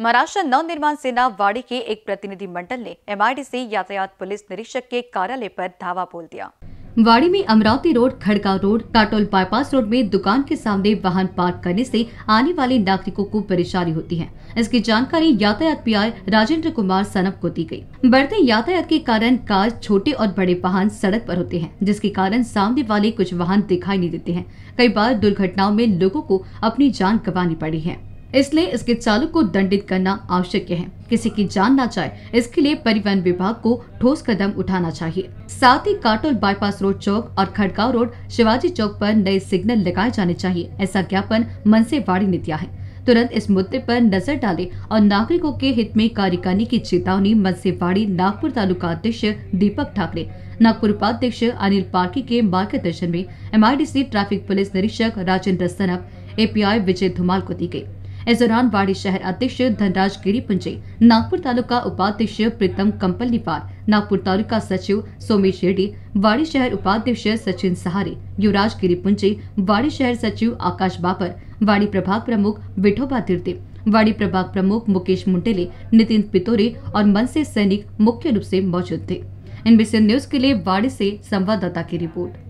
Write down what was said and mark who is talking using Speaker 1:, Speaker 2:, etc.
Speaker 1: महाराष्ट्र नवनिर्माण सेना वाड़ी के एक प्रतिनिधि मंडल ने एमआईडीसी यातायात पुलिस निरीक्षक के कार्यालय पर धावा बोल दिया वाड़ी में Amravati road Khadgaon road Katol bypass road में दुकान के सामने वाहन पार्क करने से आने वाले नागरिकों को परेशानी होती है इसकी जानकारी यातायात आई राजेंद्र कुमार सनप को दी गई। बढ़ते यातायात के कारण कार छोटे और बड़े वाहन सड़क पर होते हैं जिसके कारण सामने वाले कुछ वाहन दिखाई नहीं देते हैं कई बार दुर्घटनाओं में लोगो को अपनी जान गंवानी पड़ी है इसलिए इसके चालक को दंडित करना आवश्यक है किसी की जान ना जाए इसके लिए परिवहन विभाग को ठोस कदम उठाना चाहिए साथ ही काटोल बाईपास रोड चौक और खड़काव रोड शिवाजी चौक पर नए सिग्नल लगाए जाने चाहिए ऐसा ज्ञापन मनसेवाड़ी ने दिया है तुरंत इस मुद्दे पर नजर डालें और नागरिकों के हित में कार्य करने की चेतावनी मनसेवाड़ी नागपुर तालुका अध्यक्ष दीपक ठाकरे नागपुर उपाध्यक्ष अनिल पार्की के मार्गदर्शन में एमआईडीसी ट्रैफिक पुलिस निरीक्षक राजेंद्र सनप एपीआई विजय धुमाल को दी गयी इस दौरान वाड़ी शहर अध्यक्ष धनराज गिरी पुंजे नागपुर तालुका उपाध्यक्ष प्रीतम कंपल निवार नागपुर तालुका सचिव सोमेश रेड्डी वाड़ी शहर उपाध्यक्ष सचिन सहारे युवराज गिरी पुंजे वाड़ी शहर सचिव आकाश बापर वाड़ी प्रभाग प्रमुख विठोबा तीर्थे वाड़ी प्रभाग प्रमुख मुकेश मुंडेले नितिन पितोरे और मन सैनिक मुख्य रूप से मौजूद थे इनबीसी न्यूज के लिए वाड़ी से संवाददाता की रिपोर्ट